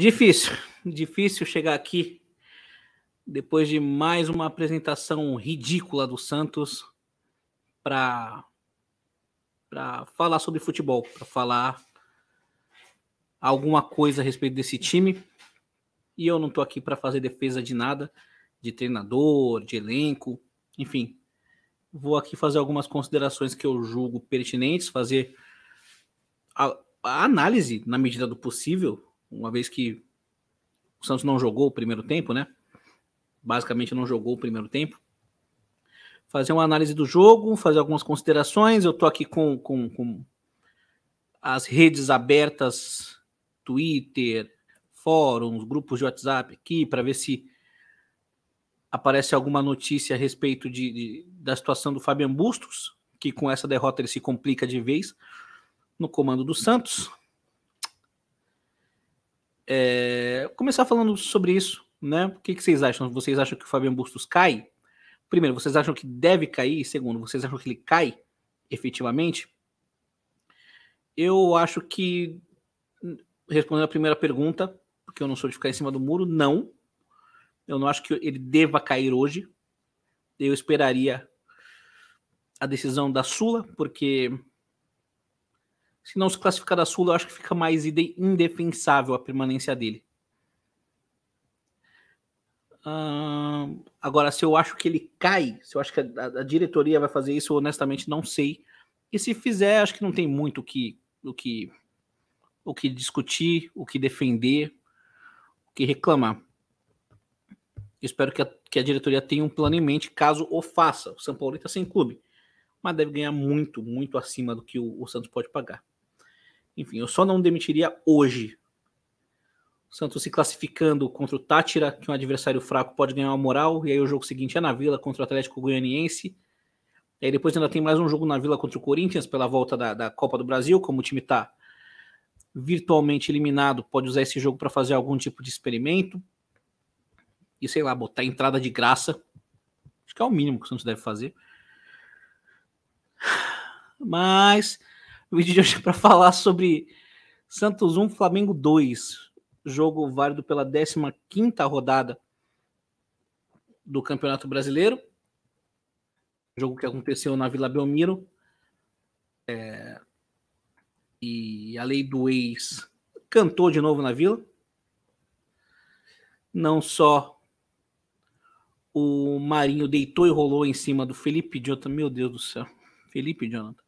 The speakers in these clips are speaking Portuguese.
Difícil, difícil chegar aqui depois de mais uma apresentação ridícula do Santos para para falar sobre futebol, para falar alguma coisa a respeito desse time. E eu não estou aqui para fazer defesa de nada, de treinador, de elenco, enfim. Vou aqui fazer algumas considerações que eu julgo pertinentes, fazer a, a análise na medida do possível uma vez que o Santos não jogou o primeiro tempo, né? Basicamente não jogou o primeiro tempo. Fazer uma análise do jogo, fazer algumas considerações. Eu tô aqui com, com, com as redes abertas, Twitter, fóruns, grupos de WhatsApp aqui, para ver se aparece alguma notícia a respeito de, de, da situação do Fabian Bustos, que com essa derrota ele se complica de vez no comando do Santos. É, começar falando sobre isso, né? O que, que, vocês acham? Vocês acham que o Fabian Bustos cai? Primeiro, vocês acham que deve cair? Segundo, vocês acham que ele cai efetivamente? Eu acho que, respondendo a primeira pergunta, porque eu não sou de ficar em cima do muro, não. Eu não acho que ele deva cair hoje. Eu esperaria a decisão da Sula, porque se não se classificar da Sul, eu acho que fica mais indefensável a permanência dele. agora, se eu acho que ele cai, se eu acho que a, a diretoria vai fazer isso, honestamente não sei. E se fizer, acho que não tem muito o que, o que, o que discutir, o que defender, o que reclamar. Eu espero que a, que a diretoria tenha um plano em mente caso o faça. O São Paulo está sem clube, mas deve ganhar muito, muito acima do que o, o Santos pode pagar. Enfim, eu só não demitiria hoje. O Santos se classificando contra o Tátira, que é um adversário fraco, pode ganhar uma moral. E aí o jogo seguinte é na Vila contra o Atlético Goianiense. E aí depois ainda tem mais um jogo na Vila contra o Corinthians pela volta da, da Copa do Brasil, como o time está virtualmente eliminado, pode usar esse jogo para fazer algum tipo de experimento. E sei lá, botar entrada de graça. Acho que é o mínimo que o Santos deve fazer. Mas o vídeo de hoje é para falar sobre Santos 1, Flamengo 2, jogo válido pela 15 rodada do Campeonato Brasileiro. Jogo que aconteceu na Vila Belmiro. É... E a lei do ex cantou de novo na Vila. Não só o Marinho deitou e rolou em cima do Felipe Jonathan. Meu Deus do céu. Felipe Jonathan.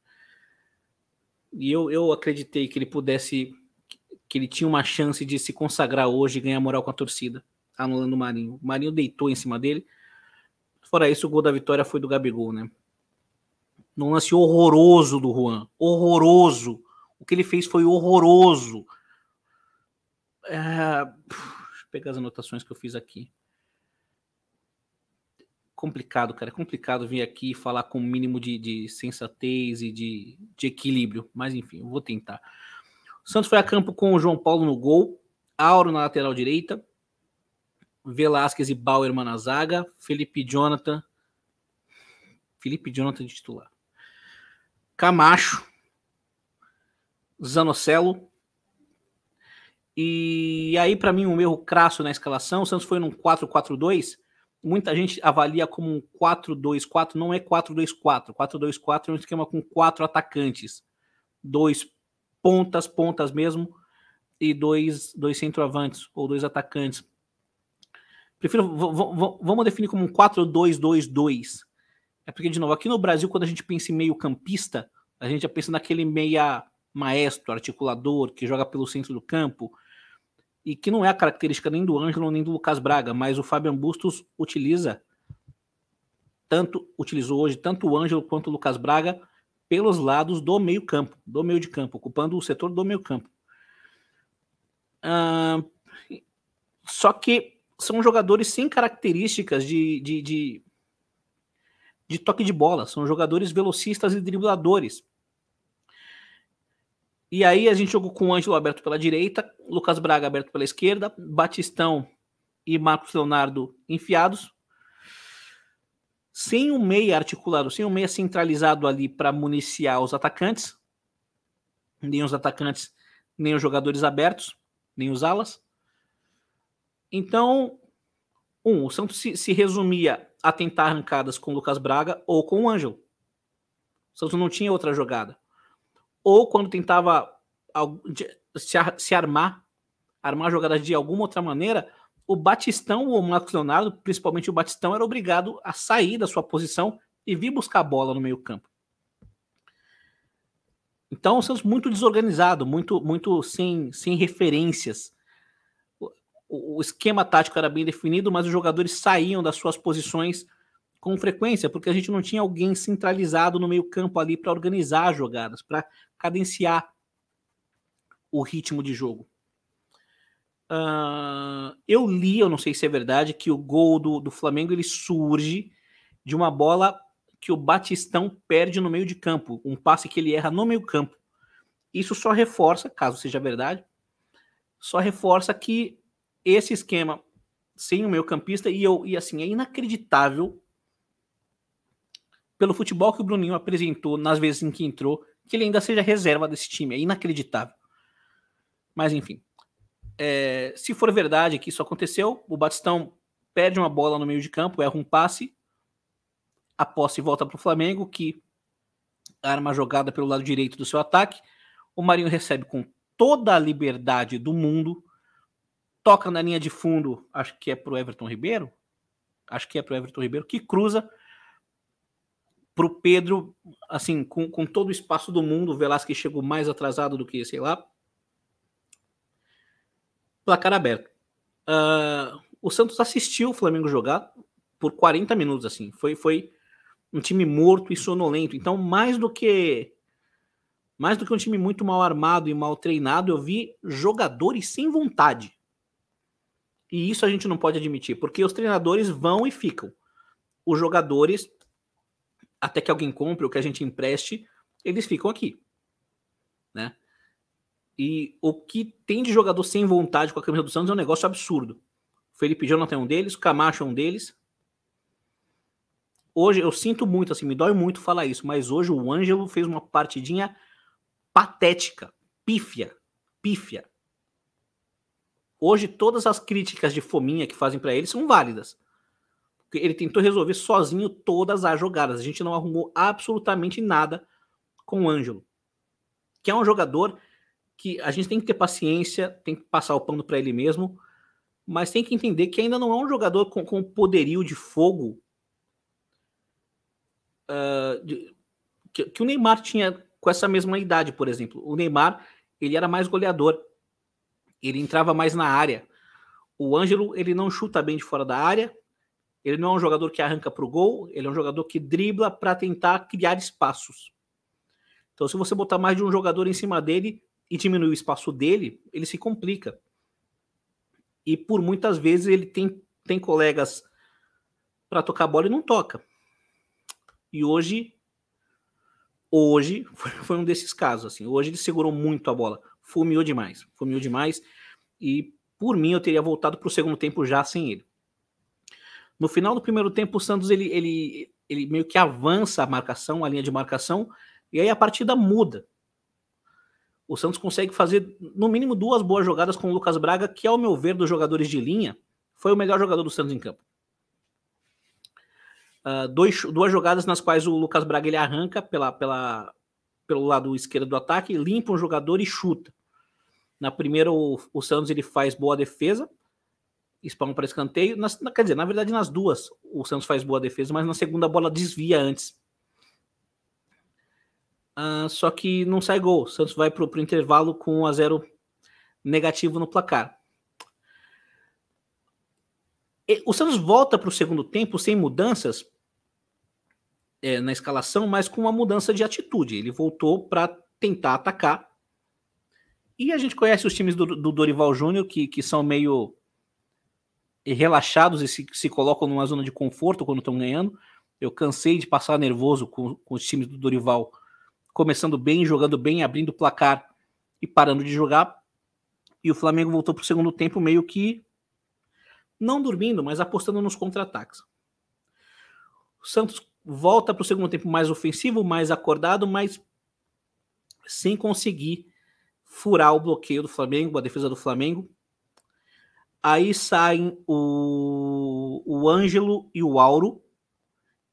E eu, eu acreditei que ele pudesse, que ele tinha uma chance de se consagrar hoje e ganhar moral com a torcida, anulando o Marinho. O Marinho deitou em cima dele. Fora isso, o gol da vitória foi do Gabigol, né? Num lance horroroso do Juan. Horroroso. O que ele fez foi horroroso. É... Deixa eu pegar as anotações que eu fiz aqui complicado, cara. É complicado vir aqui falar com o mínimo de, de, sensatez e de, de equilíbrio. Mas enfim, eu vou tentar. O Santos foi a campo com o João Paulo no gol, Auro na lateral direita, Velasquez e Bauerman na zaga, Felipe Jonathan. Felipe Jonathan de titular. Camacho, Zanocelo. E aí, para mim, um erro crasso na escalação. O Santos foi num 4-4-2 muita gente avalia como um 4-2-4, não é 4-2-4. 4-2-4 é um esquema com quatro atacantes, dois pontas, pontas mesmo, e dois, dois centroavantes ou dois atacantes. Prefiro, vamos definir como um 4-2-2-2. É porque, de novo, aqui no Brasil, quando a gente pensa em meio campista, a gente já pensa naquele meia maestro, articulador, que joga pelo centro do campo, e que não é a característica nem do Ângelo nem do Lucas Braga, mas o Fabian Bustos utiliza tanto utilizou hoje tanto o Ângelo quanto o Lucas Braga pelos lados do meio campo, do meio de campo, ocupando o setor do meio campo. Ah, só que são jogadores sem características de, de, de, de toque de bola, são jogadores velocistas e dribladores. E aí a gente jogou com o Ângelo aberto pela direita, Lucas Braga aberto pela esquerda, Batistão e Marcos Leonardo enfiados. Sem um meia articulado, sem um meia centralizado ali para municiar os atacantes, nem os atacantes, nem os jogadores abertos, nem os alas. Então, um, o Santos se, se resumia a tentar arrancadas com o Lucas Braga ou com o Ângelo. O Santos não tinha outra jogada ou quando tentava se armar, armar jogadas de alguma outra maneira, o Batistão ou o Marcos Leonardo, principalmente o Batistão, era obrigado a sair da sua posição e vir buscar a bola no meio-campo. Então, o Santos muito desorganizado, muito muito sem, sem referências. O, o esquema tático era bem definido, mas os jogadores saíam das suas posições com frequência, porque a gente não tinha alguém centralizado no meio-campo ali para organizar as jogadas, para cadenciar o ritmo de jogo. Uh, eu li, eu não sei se é verdade, que o gol do, do Flamengo ele surge de uma bola que o Batistão perde no meio de campo, um passe que ele erra no meio campo. Isso só reforça, caso seja verdade, só reforça que esse esquema sem o meio campista e eu e assim é inacreditável pelo futebol que o Bruninho apresentou nas vezes em que entrou, que ele ainda seja reserva desse time. É inacreditável. Mas enfim. É, se for verdade que isso aconteceu, o Batistão perde uma bola no meio de campo, erra um passe, a posse volta para o Flamengo, que arma jogada pelo lado direito do seu ataque. O Marinho recebe com toda a liberdade do mundo, toca na linha de fundo, acho que é para o Everton Ribeiro, acho que é para o Everton Ribeiro, que cruza, para o Pedro, assim, com, com todo o espaço do mundo, o Velasquez chegou mais atrasado do que, sei lá. Placar aberto. Uh, o Santos assistiu o Flamengo jogar por 40 minutos, assim. Foi, foi um time morto e sonolento. Então, mais do que mais do que um time muito mal armado e mal treinado, eu vi jogadores sem vontade. E isso a gente não pode admitir, porque os treinadores vão e ficam. Os jogadores até que alguém compre ou que a gente empreste, eles ficam aqui. Né? E o que tem de jogador sem vontade com a camisa do Santos é um negócio absurdo. O Felipe Jonathan é um deles, o Camacho é um deles. Hoje eu sinto muito, assim, me dói muito falar isso, mas hoje o Ângelo fez uma partidinha patética, pífia, pífia. Hoje todas as críticas de fominha que fazem para ele são válidas. Ele tentou resolver sozinho todas as jogadas. A gente não arrumou absolutamente nada com o Ângelo, que é um jogador que a gente tem que ter paciência, tem que passar o pano para ele mesmo, mas tem que entender que ainda não é um jogador com, com poderio de fogo uh, de, que, que o Neymar tinha com essa mesma idade, por exemplo. O Neymar ele era mais goleador, ele entrava mais na área. O Ângelo ele não chuta bem de fora da área, ele não é um jogador que arranca para o gol, ele é um jogador que dribla para tentar criar espaços. Então, se você botar mais de um jogador em cima dele e diminuir o espaço dele, ele se complica. E por muitas vezes ele tem, tem colegas para tocar a bola e não toca. E hoje, hoje foi um desses casos. Assim, hoje ele segurou muito a bola, fumiu demais, fulminou demais. E por mim eu teria voltado para o segundo tempo já sem ele. No final do primeiro tempo, o Santos ele, ele, ele meio que avança a marcação, a linha de marcação, e aí a partida muda. O Santos consegue fazer no mínimo duas boas jogadas com o Lucas Braga, que, ao meu ver, dos jogadores de linha, foi o melhor jogador do Santos em campo. Uh, dois, duas jogadas nas quais o Lucas Braga ele arranca pela, pela, pelo lado esquerdo do ataque, limpa um jogador e chuta. Na primeira, o, o Santos ele faz boa defesa, espalma para escanteio. Nas, quer dizer, na verdade, nas duas o Santos faz boa defesa, mas na segunda a bola desvia antes. Uh, só que não sai gol. O Santos vai para o intervalo com 1 a 0 negativo no placar. E, o Santos volta para o segundo tempo sem mudanças é, na escalação, mas com uma mudança de atitude. Ele voltou para tentar atacar. E a gente conhece os times do, do Dorival Júnior, que, que são meio e relaxados e se, se colocam numa zona de conforto quando estão ganhando. Eu cansei de passar nervoso com, com os times do Dorival, começando bem, jogando bem, abrindo o placar e parando de jogar. E o Flamengo voltou para o segundo tempo meio que não dormindo, mas apostando nos contra-ataques. O Santos volta para o segundo tempo mais ofensivo, mais acordado, mas sem conseguir furar o bloqueio do Flamengo, a defesa do Flamengo. Aí saem o, o Ângelo e o Auro.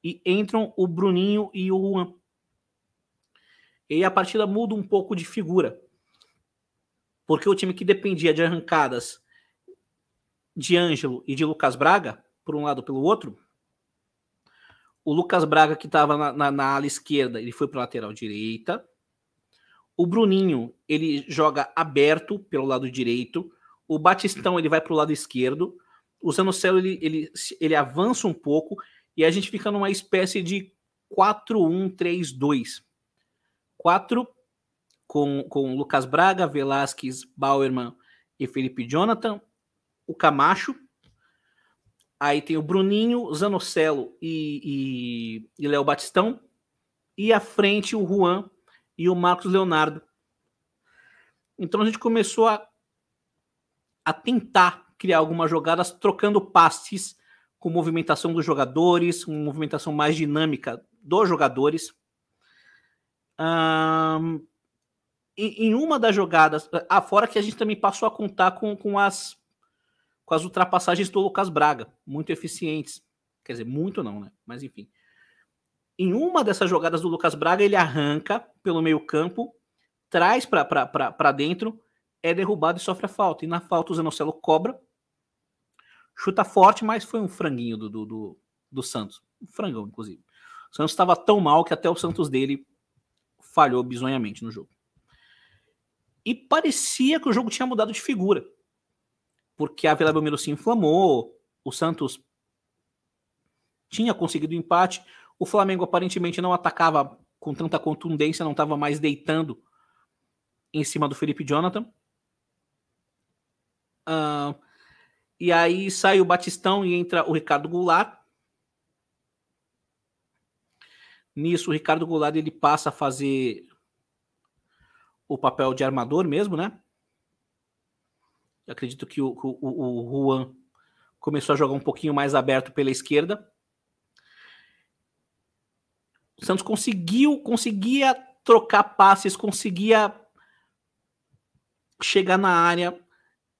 E entram o Bruninho e o Juan. E a partida muda um pouco de figura. Porque o time que dependia de arrancadas de Ângelo e de Lucas Braga, por um lado pelo outro, o Lucas Braga, que estava na, na, na, ala esquerda, ele foi para lateral direita. O Bruninho, ele joga aberto pelo lado direito, o Batistão ele vai para o lado esquerdo. O Zanocelo ele, ele, ele avança um pouco e a gente fica numa espécie de 4-1-3-2. 4 com, com Lucas Braga, Velasquez, Bauerman e Felipe Jonathan. O Camacho. Aí tem o Bruninho, Zanocelo e, e, e Léo Batistão. E à frente o Juan e o Marcos Leonardo. Então a gente começou a a tentar criar algumas jogadas trocando passes com movimentação dos jogadores, uma movimentação mais dinâmica dos jogadores. Um, em, em, uma das jogadas, ah, fora que a gente também passou a contar com, com, as, com as ultrapassagens do Lucas Braga, muito eficientes. Quer dizer, muito não, né? Mas enfim. Em uma dessas jogadas do Lucas Braga, ele arranca pelo meio-campo, traz para dentro é derrubado e sofre a falta. E na falta o Zanocelo cobra, chuta forte, mas foi um franguinho do, do, do, do Santos. Um frangão, inclusive. O Santos estava tão mal que até o Santos dele falhou bizonhamente no jogo. E parecia que o jogo tinha mudado de figura. Porque a Vila Belmiro se inflamou, o Santos tinha conseguido o empate, o Flamengo aparentemente não atacava com tanta contundência, não estava mais deitando em cima do Felipe Jonathan. Uh, e aí sai o Batistão e entra o Ricardo Goulart. Nisso, o Ricardo Goulart ele passa a fazer o papel de armador mesmo, né? Eu acredito que o, o, o Juan começou a jogar um pouquinho mais aberto pela esquerda. O Santos conseguiu, conseguia trocar passes, conseguia chegar na área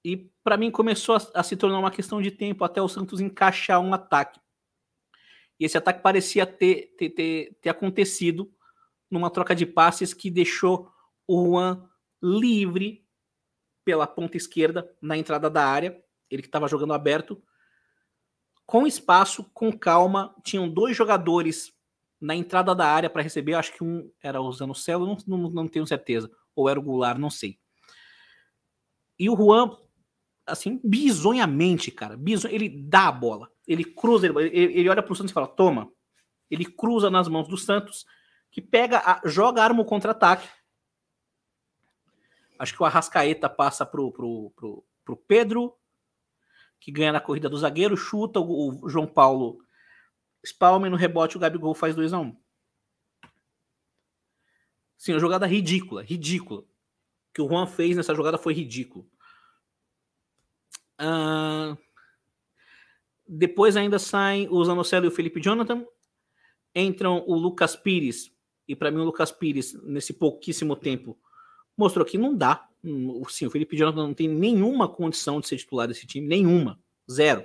e para mim começou a, a, se tornar uma questão de tempo até o Santos encaixar um ataque. E esse ataque parecia ter, ter, ter, ter acontecido numa troca de passes que deixou o Juan livre pela ponta esquerda na entrada da área, ele que estava jogando aberto, com espaço, com calma. Tinham dois jogadores na entrada da área para receber, acho que um era o Zanocelo, não, não, não tenho certeza, ou era o Goulart, não sei. E o Juan assim, bizonhamente, cara. Bizon... Ele dá a bola. Ele cruza, ele, ele olha pro Santos e fala, toma. Ele cruza nas mãos do Santos, que pega, a... joga arma contra-ataque. Acho que o Arrascaeta passa pro, pro, pro, pro Pedro, que ganha na corrida do zagueiro, chuta o, o João Paulo Spalme no rebote o Gabigol faz 2 a 1 um. Sim, uma jogada ridícula, ridícula. O que o Juan fez nessa jogada foi ridículo. Uh, depois ainda saem o Zanocelo e o Felipe Jonathan. Entram o Lucas Pires. E para mim, o Lucas Pires, nesse pouquíssimo tempo, mostrou que não dá. Hum, Sim, o Felipe Jonathan não tem nenhuma condição de ser titular desse time. Nenhuma. Zero.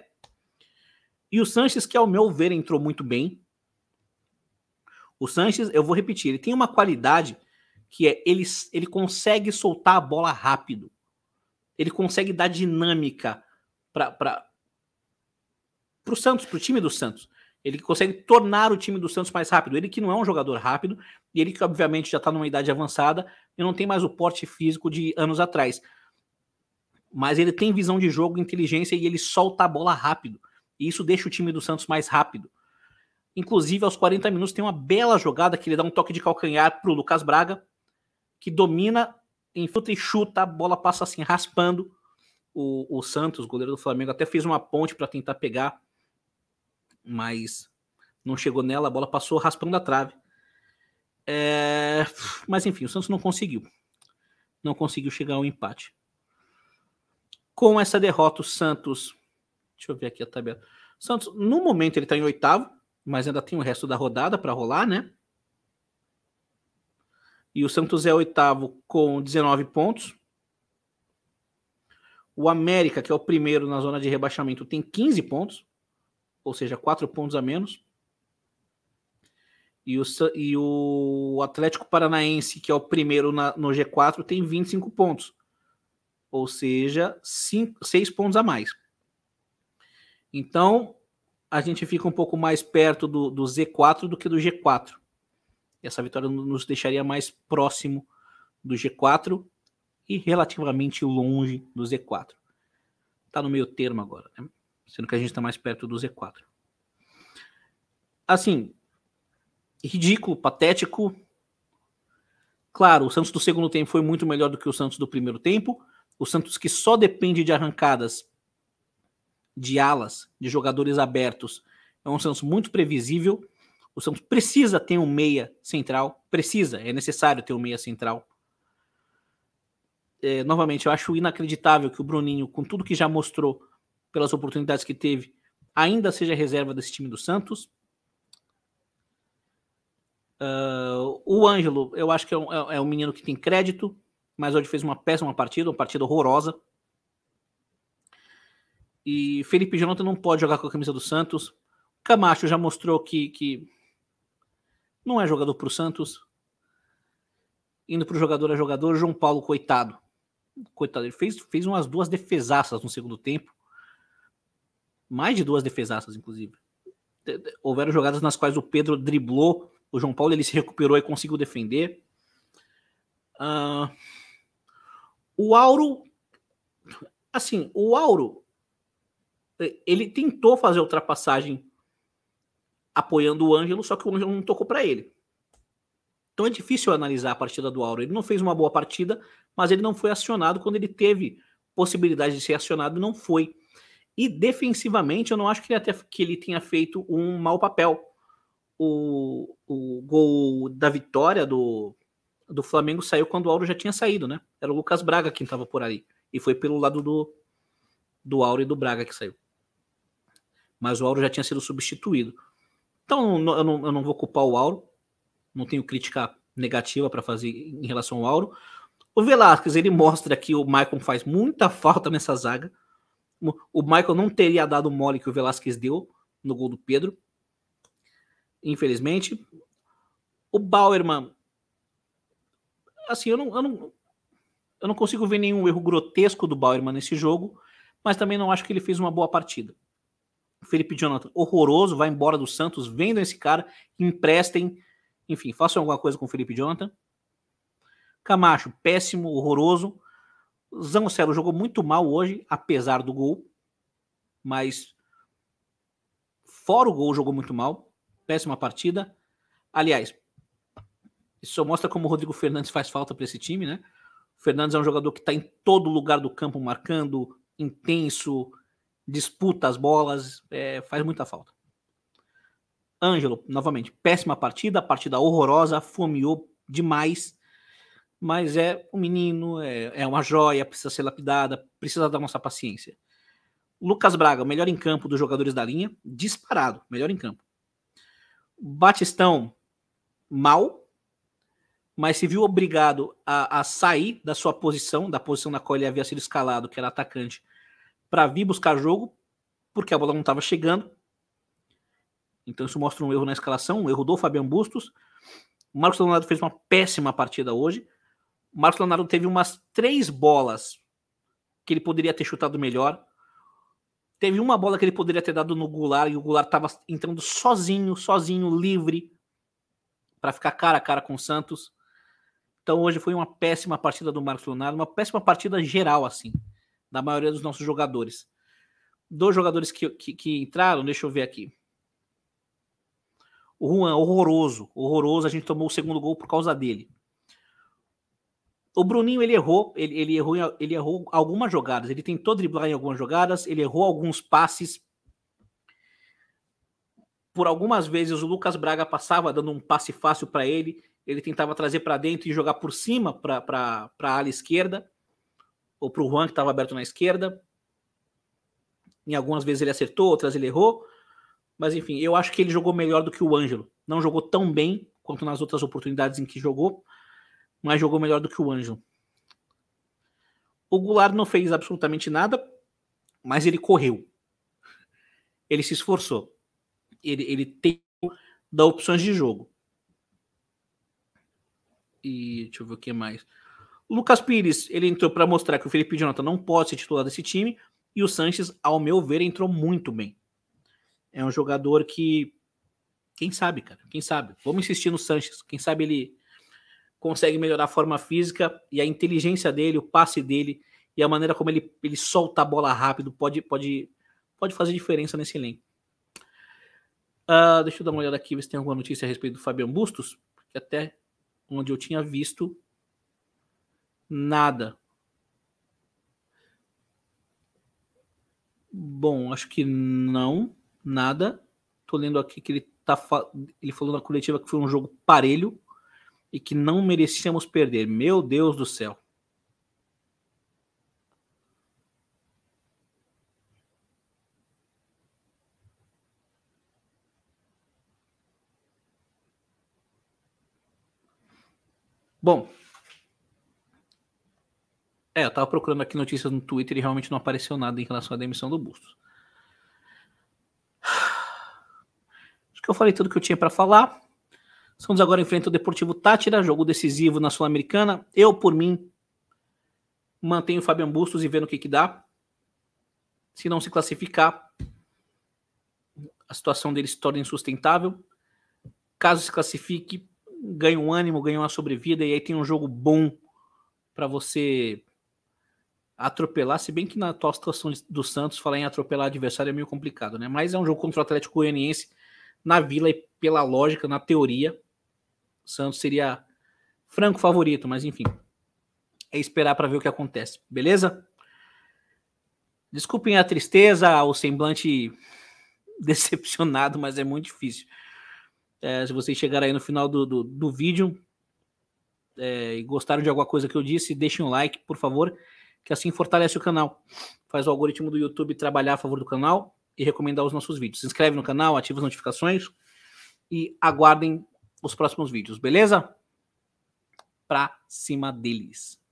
E o Sanches, que ao meu ver entrou muito bem. O Sanches, eu vou repetir, ele tem uma qualidade que é ele, ele consegue soltar a bola rápido. Ele consegue dar dinâmica para o Santos, para o time do Santos. Ele consegue tornar o time do Santos mais rápido. Ele que não é um jogador rápido, e ele que obviamente já está numa idade avançada e não tem mais o porte físico de anos atrás. Mas ele tem visão de jogo, inteligência e ele solta a bola rápido. E isso deixa o time do Santos mais rápido. Inclusive, aos 40 minutos, tem uma bela jogada que ele dá um toque de calcanhar para o Lucas Braga, que domina infiltra e chuta, a bola passa assim, raspando o, o Santos, goleiro do Flamengo. Até fez uma ponte para tentar pegar, mas não chegou nela, a bola passou raspando a trave. É... Mas enfim, o Santos não conseguiu. Não conseguiu chegar ao empate. Com essa derrota, o Santos. Deixa eu ver aqui a tabela. Santos, no momento, ele está em oitavo, mas ainda tem o resto da rodada para rolar, né? E o Santos é oitavo com 19 pontos. O América, que é o primeiro na zona de rebaixamento, tem 15 pontos, ou seja, 4 pontos a menos. E o, e o Atlético Paranaense, que é o primeiro na, no G4, tem 25 pontos, ou seja, 5, 6 pontos a mais. Então, a gente fica um pouco mais perto do, do Z4 do que do G4. Essa vitória nos deixaria mais próximo do G4 e relativamente longe do Z4. Está no meio termo agora, né? sendo que a gente está mais perto do Z4. Assim, ridículo, patético. Claro, o Santos do segundo tempo foi muito melhor do que o Santos do primeiro tempo. O Santos que só depende de arrancadas de alas, de jogadores abertos, é um Santos muito previsível, o Santos precisa ter um meia central. Precisa, é necessário ter um meia central. É, novamente, eu acho inacreditável que o Bruninho, com tudo que já mostrou pelas oportunidades que teve, ainda seja reserva desse time do Santos. Uh, o Ângelo, eu acho que é um, é, é um menino que tem crédito, mas hoje fez uma péssima partida, uma partida horrorosa. E Felipe Jonathan não pode jogar com a camisa do Santos. Camacho já mostrou que, que não é jogador para o Santos. Indo para o jogador a é jogador, João Paulo, coitado. Coitado, ele fez, fez umas duas defesaças no segundo tempo. Mais de duas defesaças, inclusive. Houveram jogadas nas quais o Pedro driblou o João Paulo, ele se recuperou e conseguiu defender. Uh, o Auro, assim, o Auro, eh, ele tentou fazer a ultrapassagem apoiando o Ângelo, só que o Ângelo não tocou para ele. Então é difícil analisar a partida do Auro. Ele não fez uma boa partida, mas ele não foi acionado quando ele teve possibilidade de ser acionado, não foi. E defensivamente, eu não acho que ele, até, que ele tenha feito um mau papel. O, o gol da vitória do, do Flamengo saiu quando o Auro já tinha saído, né? Era o Lucas Braga quem estava por ali. E foi pelo lado do, do Auro e do Braga que saiu. Mas o Auro já tinha sido substituído. Então eu não, eu não vou culpar o Auro, não tenho crítica negativa para fazer em relação ao Auro. O Velasquez, ele mostra que o Michael faz muita falta nessa zaga. O Michael não teria dado o mole que o Velasquez deu no gol do Pedro. Infelizmente. O Bauerman. Assim, eu não, eu não, eu não consigo ver nenhum erro grotesco do Bauerman nesse jogo, mas também não acho que ele fez uma boa partida. Felipe Jonathan, horroroso, vai embora do Santos, vendam esse cara, emprestem, enfim, façam alguma coisa com o Felipe Jonathan. Camacho, péssimo, horroroso. Zanocelo jogou muito mal hoje, apesar do gol, mas fora o gol jogou muito mal, péssima partida. Aliás, isso só mostra como o Rodrigo Fernandes faz falta para esse time, né? O Fernandes é um jogador que está em todo lugar do campo marcando, intenso, disputa as bolas, é, faz muita falta. Ângelo, novamente, péssima partida, partida horrorosa, fomeou demais, mas é um menino, é, é uma joia, precisa ser lapidada, precisa da nossa paciência. Lucas Braga, melhor em campo dos jogadores da linha, disparado, melhor em campo. Batistão, mal, mas se viu obrigado a, a sair da sua posição, da posição na qual ele havia sido escalado, que era atacante, para vir buscar jogo, porque a bola não estava chegando. Então isso mostra um erro na escalação, um erro do Fabian Bustos. O Marcos Leonardo fez uma péssima partida hoje. O Marcos Leonardo teve umas três bolas que ele poderia ter chutado melhor. Teve uma bola que ele poderia ter dado no Goulart e o Goulart estava entrando sozinho, sozinho, livre, para ficar cara a cara com o Santos. Então hoje foi uma péssima partida do Marcos Leonardo, uma péssima partida geral, assim da maioria dos nossos jogadores. dois jogadores que, que, que entraram, deixa eu ver aqui. O Juan, horroroso, horroroso. A gente tomou o segundo gol por causa dele. O Bruninho ele errou, ele, ele, errou, ele errou algumas jogadas. Ele tentou driblar em algumas jogadas, ele errou alguns passes. Por algumas vezes o Lucas Braga passava dando um passe fácil para ele, ele tentava trazer para dentro e jogar por cima para a ala esquerda ou para o Juan, que estava aberto na esquerda. Em algumas vezes ele acertou, outras ele errou. Mas enfim, eu acho que ele jogou melhor do que o Ângelo. Não jogou tão bem quanto nas outras oportunidades em que jogou, mas jogou melhor do que o Ângelo. O Goulart não fez absolutamente nada, mas ele correu. Ele se esforçou. Ele, ele tem da opções de jogo. E deixa eu ver o que mais. Lucas Pires, ele entrou para mostrar que o Felipe Jonathan não pode ser titular desse time. E o Sanches, ao meu ver, entrou muito bem. É um jogador que. Quem sabe, cara? Quem sabe? Vamos insistir no Sanches. Quem sabe ele consegue melhorar a forma física e a inteligência dele, o passe dele e a maneira como ele, ele solta a bola rápido pode, pode, pode fazer diferença nesse elenco. Uh, deixa eu dar uma olhada aqui, ver se tem alguma notícia a respeito do Fabian Bustos, que até onde eu tinha visto, Nada. Bom, acho que não, nada. Tô lendo aqui que ele tá ele falou na coletiva que foi um jogo parelho e que não merecíamos perder. Meu Deus do céu. Bom, é, eu tava procurando aqui notícias no Twitter e realmente não apareceu nada em relação à demissão do Bustos. Acho que eu falei tudo que eu tinha para falar. Santos agora enfrenta o Deportivo Tátira, jogo decisivo na Sul-Americana. Eu, por mim, mantenho o Fabian Bustos e vendo o que, que dá. Se não se classificar, a situação dele se torna insustentável. Caso se classifique, ganha um ânimo, ganha uma sobrevida e aí tem um jogo bom para você atropelar, se bem que na atual situação do Santos, falar em atropelar adversário é meio complicado, né? Mas é um jogo contra o Atlético Goianiense na Vila e pela lógica, na teoria, o Santos seria franco favorito, mas enfim. É esperar para ver o que acontece, beleza? Desculpem a tristeza, o semblante decepcionado, mas é muito difícil. É, se vocês chegarem aí no final do, do, do vídeo é, e gostaram de alguma coisa que eu disse, deixem um like, por favor que assim fortalece o canal, faz o algoritmo do YouTube trabalhar a favor do canal e recomendar os nossos vídeos. Se inscreve no canal, ativa as notificações e aguardem os próximos vídeos, beleza? Pra cima deles.